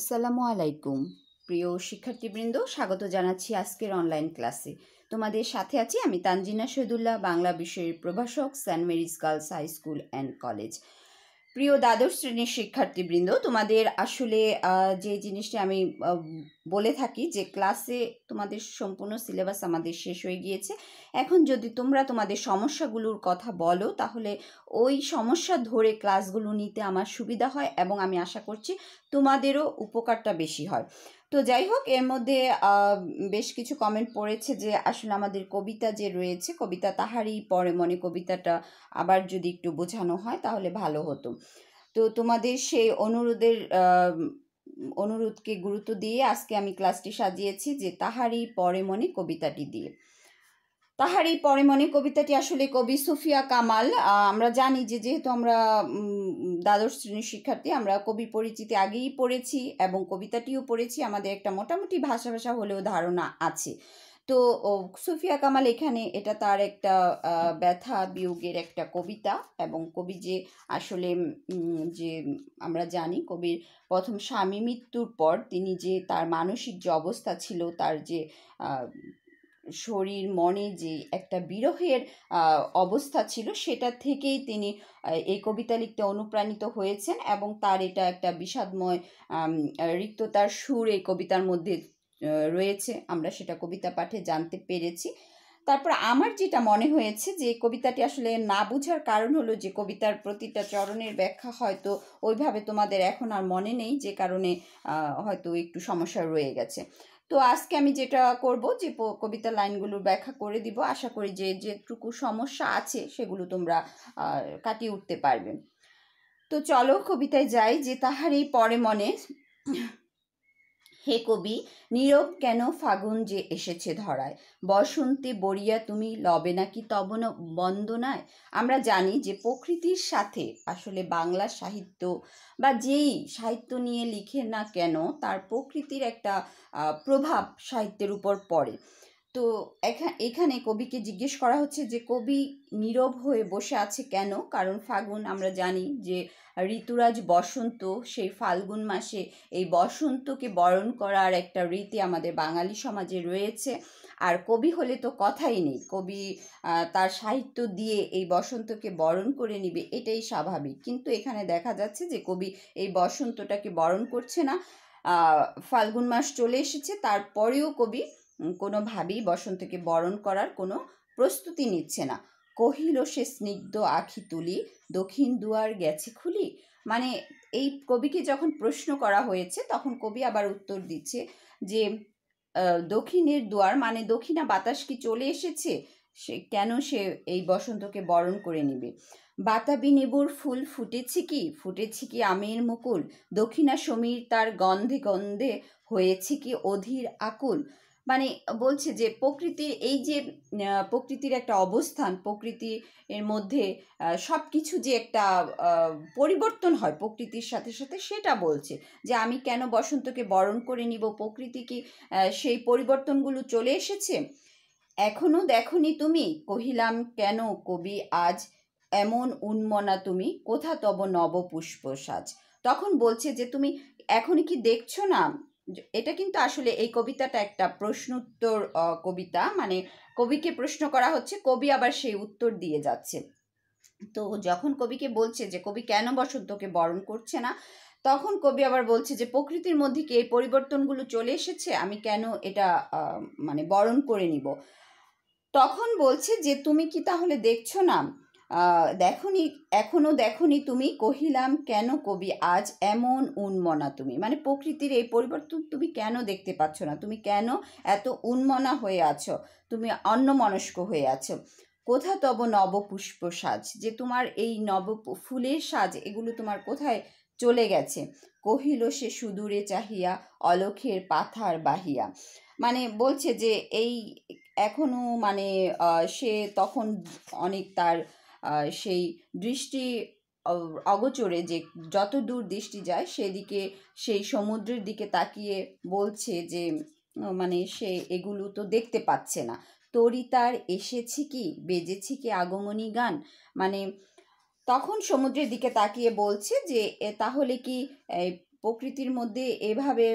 আসসালামু আলাইকুম প্রিয় শিক্ষার্থীবৃন্দ স্বাগত জানাচ্ছি আজকের অনলাইন ক্লাসে তোমাদের সাথে আছি আমি তানজিনা শহীদুল্লাহ বাংলা বিষয়ের প্রভাষক Saint Mary's girls high school and college প্রিয় দ্বাদশ শ্রেণীর শিক্ষার্থীবৃন্দ তোমাদের আসলে যে জিনিসটি আমি বলে থাকি যে ক্লাসে তোমাদের সম্পূর্ণ সিলেবাস আমাদের শেষ হয়ে গিয়েছে এখন যদি তোমরা তোমাদের সমস্যাগুলোর কথা বলো তাহলে ওই সমস্যা ধরে ক্লাসগুলো নিতে আমার সুবিধা হয় এবং আমি আশা করছি তোমাদেরও উপকারটা বেশি হয় তো যাই হোক এর মধ্যে বেশ কিছু কমেন্ট পড়েছে যে আসলে আমাদের কবিতা যে রয়েছে কবিতা তাহারই পরে মনে কবিতাটা আবার যদি একটু বোঝানো হয় তাহলে ভালো হতো তো তোমাদের সেই অনুরোধের অনুরোধকে গুরুত্ব দিয়ে আজকে আমি ক্লাসটি সাজিয়েছি যে তাহারই পরে মনে কবিতাটি দিয়ে তাহারই পরে মনে কবিতাটি আসলে কবি সুফিয়া কামাল আমরা জানি যে যেহেতু আমরা দ্বাদশ শ্রেণীর শিক্ষার্থী আমরা কবি পরিচিতি আগেই পড়েছি এবং কবিতাটিও পড়েছি আমাদের একটা মোটামুটি ভাষা ভাষা হলেও ধারণা আছে তো সুফিয়া কামাল এখানে এটা তার একটা ব্যথা বিয়োগের একটা কবিতা এবং কবি যে আসলে যে আমরা জানি কবির প্রথম স্বামী মৃত্যুর পর তিনি যে তার মানসিক যে অবস্থা ছিল তার যে শরীর মনে যে একটা বিরহের অবস্থা ছিল সেটা থেকেই তিনি এই কবিতা লিখতে অনুপ্রাণিত হয়েছেন এবং তার এটা একটা বিষাদময় রিক্ততার সুর এই কবিতার মধ্যে রয়েছে আমরা সেটা কবিতা পাঠে জানতে পেরেছি তারপর আমার যেটা মনে হয়েছে যে কবিতাটি আসলে না বোঝার কারণ হলো যে কবিতার প্রতিটা চরণের ব্যাখ্যা হয়তো ওইভাবে তোমাদের এখন আর মনে নেই যে কারণে হয়তো একটু সমস্যা রয়ে গেছে তো আজকে আমি যেটা করব যে কবিতা লাইনগুলোর ব্যাখ্যা করে দিব আশা করি যে যেটুকু সমস্যা আছে সেগুলো তোমরা কাটিয়ে উঠতে পারবে তো চলো কবিতায় যাই যে তাহার এই পরে মনে হে কবি নীরব কেন ফাগুন যে এসেছে ধরায় বসন্তে বড়িয়া তুমি লবে নাকি তবন বন্দনায় আমরা জানি যে প্রকৃতির সাথে আসলে বাংলা সাহিত্য বা যেই সাহিত্য নিয়ে লিখে না কেন তার প্রকৃতির একটা প্রভাব সাহিত্যের উপর পড়ে তো এখানে কবিকে জিজ্ঞেস করা হচ্ছে যে কবি নীরব হয়ে বসে আছে কেন কারণ ফাগুন আমরা জানি যে ঋতুরাজ বসন্ত সেই ফাল্গুন মাসে এই বসন্তকে বরণ করার একটা রীতি আমাদের বাঙালি সমাজে রয়েছে আর কবি হলে তো কথাই নেই কবি তার সাহিত্য দিয়ে এই বসন্তকে বরণ করে নিবে এটাই স্বাভাবিক কিন্তু এখানে দেখা যাচ্ছে যে কবি এই বসন্তটাকে বরণ করছে না ফাল্গুন মাস চলে এসেছে তারপরেও কবি কোনোভাবেই বসন্তকে বরণ করার কোনো প্রস্তুতি নিচ্ছে না কহিল সে স্নিগ্ধ আখি তুলি দক্ষিণ দুয়ার গেছে খুলি মানে এই কবিকে যখন প্রশ্ন করা হয়েছে তখন কবি আবার উত্তর দিচ্ছে যে দক্ষিণের দুয়ার মানে দক্ষিণা বাতাস কি চলে এসেছে সে কেন সে এই বসন্তকে বরণ করে নেবে বাতাবি নেবুর ফুল ফুটেছে কি ফুটেছে কি আমের মুকুল দক্ষিণা সমীর তার গন্ধে গন্ধে হয়েছে কি অধীর আকুল মানে বলছে যে প্রকৃতির এই যে প্রকৃতির একটা অবস্থান প্রকৃতির এর মধ্যে সব কিছু যে একটা পরিবর্তন হয় প্রকৃতির সাথে সাথে সেটা বলছে যে আমি কেন বসন্তকে বরণ করে নিব প্রকৃতি কি সেই পরিবর্তনগুলো চলে এসেছে এখনও দেখনি তুমি কহিলাম কেন কবি আজ এমন উন্মনা তুমি কোথা তব নবপুষ্প সাজ তখন বলছে যে তুমি এখন কি দেখছো না এটা কিন্তু আসলে এই কবিতাটা একটা প্রশ্নোত্তর কবিতা মানে কবিকে প্রশ্ন করা হচ্ছে কবি আবার সেই উত্তর দিয়ে যাচ্ছে তো যখন কবিকে বলছে যে কবি কেন বসন্তকে বরণ করছে না তখন কবি আবার বলছে যে প্রকৃতির মধ্যে কি এই পরিবর্তনগুলো চলে এসেছে আমি কেন এটা মানে বরণ করে নিব তখন বলছে যে তুমি কি তাহলে দেখছো না দেখনি এখনও দেখনি তুমি কহিলাম কেন কবি আজ এমন উন্মনা তুমি মানে প্রকৃতির এই পরিবর্তন তুমি কেন দেখতে পাচ্ছ না তুমি কেন এত উন্মনা হয়ে আছো তুমি অন্যমনস্ক হয়ে আছো কোথা তব নবপুষ্প সাজ যে তোমার এই নব ফুলের সাজ এগুলো তোমার কোথায় চলে গেছে কহিল সে সুদূরে চাহিয়া অলখের পাথার বাহিয়া মানে বলছে যে এই এখনও মানে সে তখন অনেক তার সেই দৃষ্টি অগোচরে যে যত দূর দৃষ্টি যায় সেদিকে সেই সমুদ্রের দিকে তাকিয়ে বলছে যে মানে সে এগুলো তো দেখতে পাচ্ছে না তরি তার এসেছি কি বেজেছি কি আগমনী গান মানে তখন সমুদ্রের দিকে তাকিয়ে বলছে যে তাহলে কি প্রকৃতির মধ্যে এভাবে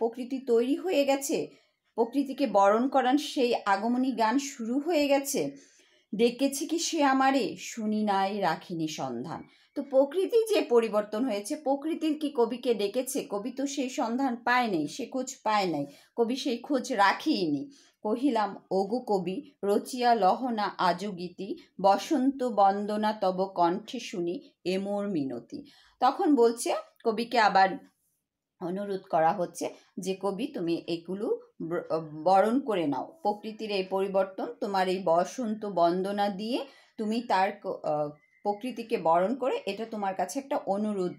প্রকৃতি তৈরি হয়ে গেছে প্রকৃতিকে বরণ করান সেই আগমনী গান শুরু হয়ে গেছে দেখেছি কি সে আমারে শুনি নাই রাখিনি সন্ধান তো প্রকৃতি যে পরিবর্তন হয়েছে প্রকৃতির কি কবিকে ডেকেছে কবি তো সেই সন্ধান পায় নাই সে খোঁজ পায় নাই কবি সেই খোঁজ রাখিনি কহিলাম ওগো কবি রচিয়া লহনা আজগীতি বসন্ত বন্দনা তব কণ্ঠে শুনি এমোর মিনতি তখন বলছে কবিকে আবার অনুরোধ করা হচ্ছে যে কবি তুমি এগুলো বরণ করে নাও প্রকৃতির এই পরিবর্তন তোমার এই বসন্ত বন্দনা দিয়ে তুমি তার প্রকৃতিকে বরণ করে এটা তোমার কাছে একটা অনুরোধ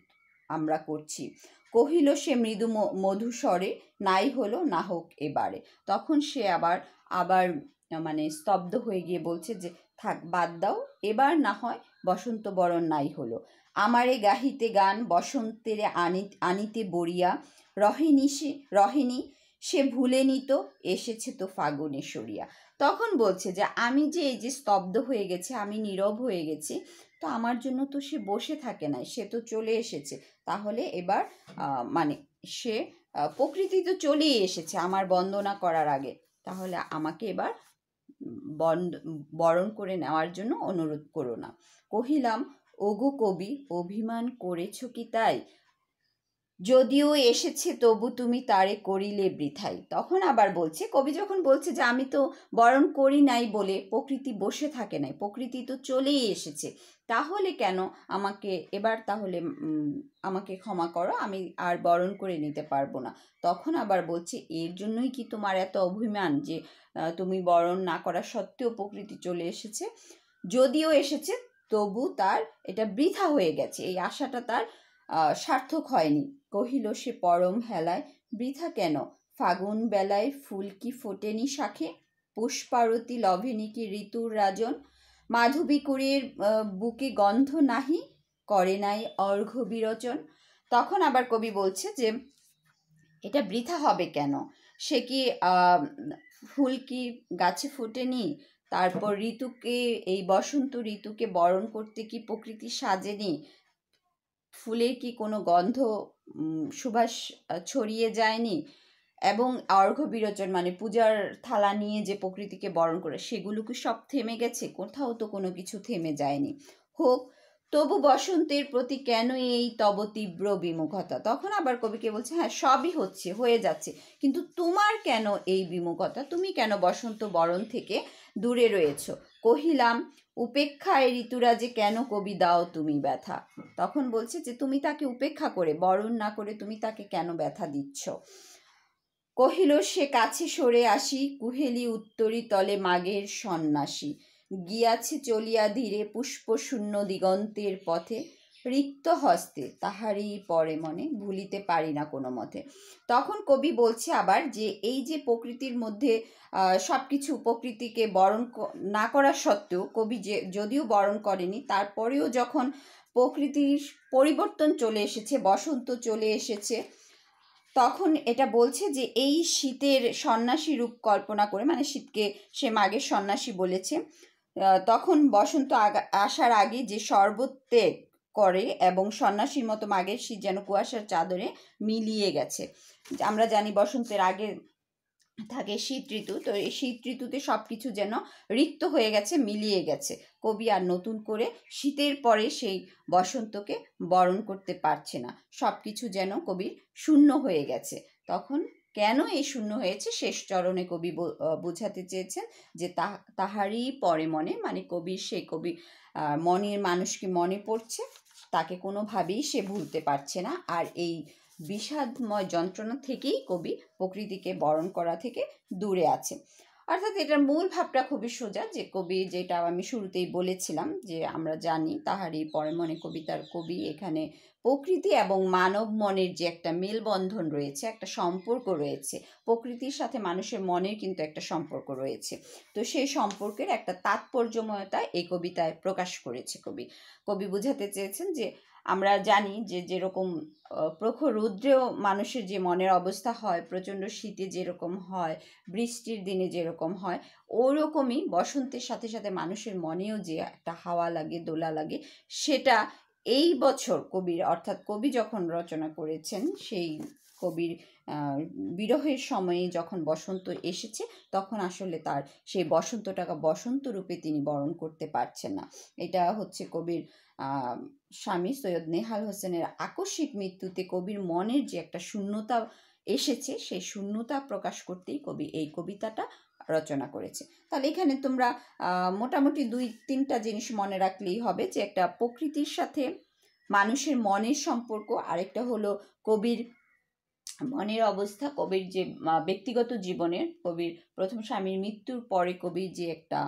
আমরা করছি কহিল সে মৃদু মধুস্বরে নাই হলো না হোক এবারে তখন সে আবার আবার মানে স্তব্ধ হয়ে গিয়ে বলছে যে থাক বাদ দাও এবার না হয় বসন্ত বরণ নাই হলো আমারে গাহিতে গান বসন্তের আনি আনিতে বড়িয়া রহেনি সে রহিণী সে ভুলে নিত এসেছে তো ফাগুনে সরিয়া তখন বলছে যে আমি যে এই যে স্তব্ধ হয়ে গেছে আমি নীরব হয়ে গেছি তো আমার জন্য তো সে বসে থাকে না সে তো চলে এসেছে তাহলে এবার মানে সে প্রকৃতি তো চলেই এসেছে আমার বন্দনা করার আগে তাহলে আমাকে এবার বরণ করে নেওয়ার জন্য অনুরোধ করো না কহিলাম ওগো কবি অভিমান করেছ কি তাই যদিও এসেছে তবু তুমি তারে করিলে বৃথাই তখন আবার বলছে কবি যখন বলছে যে আমি তো বরণ করি নাই বলে প্রকৃতি বসে থাকে নাই প্রকৃতি তো চলেই এসেছে তাহলে কেন আমাকে এবার তাহলে আমাকে ক্ষমা করো আমি আর বরণ করে নিতে পারবো না তখন আবার বলছে এর জন্যই কি তোমার এত অভিমান যে তুমি বরণ না করা সত্ত্বেও প্রকৃতি চলে এসেছে যদিও এসেছে তবু তার এটা বৃথা হয়ে গেছে এই আশাটা তার সার্থক হয়নি কহিল সে পরম হেলায় বৃথা কেন ফাগুন বেলায় ফুল কি ফোটেনি শাখে পুষ্পারতি লভেনি কি ঋতুর রাজন মাধবী কুড়ির বুকে গন্ধ নাহি করে নাই অর্ঘ বিরচন তখন আবার কবি বলছে যে এটা বৃথা হবে কেন সে কি ফুল কি গাছে ফোটেনি তারপর ঋতুকে এই বসন্ত ঋতুকে বরণ করতে কি প্রকৃতি সাজেনি ফুলের কি কোনো গন্ধ সুবাস ছড়িয়ে যায়নি এবং অর্ঘ্য বিরোচন মানে পূজার থালা নিয়ে যে প্রকৃতিকে বরণ করে সেগুলো কি সব থেমে গেছে কোথাও তো কোনো কিছু থেমে যায়নি হোক তবু বসন্তের প্রতি কেন এই তব তীব্র বিমুখতা তখন আবার কবিকে বলছে হ্যাঁ সবই হচ্ছে হয়ে যাচ্ছে কিন্তু তোমার কেন এই বিমুখতা তুমি কেন বসন্ত বরণ থেকে দূরে রয়েছ কহিলাম উপেক্ষায় ঋতুরাজে কেন কবি দাও তুমি ব্যথা তখন বলছে যে তুমি তাকে উপেক্ষা করে বরণ না করে তুমি তাকে কেন ব্যথা দিচ্ছ কহিল সে কাছে সরে আসি কুহেলি উত্তরি তলে মাগের সন্ন্যাসী গিয়াছে চলিয়া ধীরে পুষ্পশূন্য দিগন্তের পথে রিক্ত হস্তে তাহারই পরে মনে ভুলিতে পারি না কোনো মতে তখন কবি বলছে আবার যে এই যে প্রকৃতির মধ্যে সব কিছু প্রকৃতিকে বরণ না করা সত্ত্বেও কবি যে যদিও বরণ করেনি তারপরেও যখন প্রকৃতির পরিবর্তন চলে এসেছে বসন্ত চলে এসেছে তখন এটা বলছে যে এই শীতের সন্ন্যাসী রূপ কল্পনা করে মানে শীতকে সে মাগের সন্ন্যাসী বলেছে তখন বসন্ত আসার আগে যে সর্বত্যাগ করে এবং সন্ন্যাসীর মতো মাগের শীত যেন কুয়াশার চাদরে মিলিয়ে গেছে আমরা জানি বসন্তের আগে থাকে শীত ঋতু তো এই শীত ঋতুতে সব কিছু যেন রিক্ত হয়ে গেছে মিলিয়ে গেছে কবি আর নতুন করে শীতের পরে সেই বসন্তকে বরণ করতে পারছে না সব কিছু যেন কবির শূন্য হয়ে গেছে তখন কেন এই শূন্য হয়েছে শেষ চরণে কবি বোঝাতে চেয়েছেন যে তাহারই পরে মনে মানে কবির সেই কবি মনের মানুষকে মনে পড়ছে তাকে কোনোভাবেই সে ভুলতে পারছে না আর এই বিষাদময় যন্ত্রণা থেকেই কবি প্রকৃতিকে বরণ করা থেকে দূরে আছে অর্থাৎ এটার মূল ভাবটা খুবই সোজা যে কবি যেটা আমি শুরুতেই বলেছিলাম যে আমরা জানি তাহারই পরে মনে কবিতার কবি এখানে প্রকৃতি এবং মানব মনের যে একটা মেলবন্ধন রয়েছে একটা সম্পর্ক রয়েছে প্রকৃতির সাথে মানুষের মনের কিন্তু একটা সম্পর্ক রয়েছে তো সেই সম্পর্কের একটা তাৎপর্যময়তা এই কবিতায় প্রকাশ করেছে কবি কবি বুঝাতে চেয়েছেন যে আমরা জানি যে যেরকম প্রখর রৌদ্রেও মানুষের যে মনের অবস্থা হয় প্রচণ্ড শীতে যেরকম হয় বৃষ্টির দিনে যেরকম হয় ওরকমই বসন্তের সাথে সাথে মানুষের মনেও যে একটা হাওয়া লাগে দোলা লাগে সেটা এই বছর কবির অর্থাৎ কবি যখন রচনা করেছেন সেই কবির বিরহের সময়ে যখন বসন্ত এসেছে তখন আসলে তার সেই বসন্তটাকে বসন্ত রূপে তিনি বরণ করতে পারছেন না এটা হচ্ছে কবির স্বামী সৈয়দ নেহাল হোসেনের আকস্মিক মৃত্যুতে কবির মনের যে একটা শূন্যতা এসেছে সেই শূন্যতা প্রকাশ করতেই কবি এই কবিতাটা রচনা করেছে তাহলে এখানে তোমরা মোটামুটি দুই তিনটা জিনিস মনে রাখলেই হবে যে একটা প্রকৃতির সাথে মানুষের মনের সম্পর্ক আরেকটা হলো কবির মনের অবস্থা কবির যে ব্যক্তিগত জীবনের কবির প্রথম স্বামীর মৃত্যুর পরে কবির যে একটা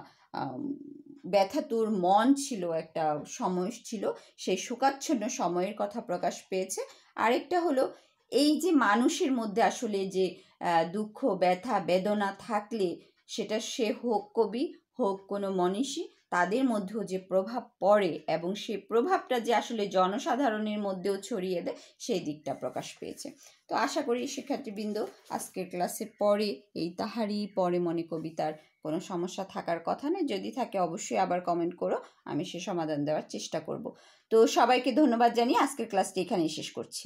ব্যথাতুর মন ছিল একটা সময় ছিল সেই শোকাচ্ছন্ন সময়ের কথা প্রকাশ পেয়েছে আরেকটা হলো এই যে মানুষের মধ্যে আসলে যে দুঃখ ব্যথা বেদনা থাকলে সেটা সে হোক কবি হোক কোনো মনীষী তাদের মধ্যেও যে প্রভাব পড়ে এবং সেই প্রভাবটা যে আসলে জনসাধারণের মধ্যেও ছড়িয়ে দেয় সেই দিকটা প্রকাশ পেয়েছে তো আশা করি শিক্ষার্থীবৃন্দ আজকের ক্লাসে পরে এই তাহারি পরে মনে কবিতার কোনো সমস্যা থাকার কথা নেই যদি থাকে অবশ্যই আবার কমেন্ট করো আমি সে সমাধান দেওয়ার চেষ্টা করব তো সবাইকে ধন্যবাদ জানিয়ে আজকের ক্লাসটি এখানেই শেষ করছি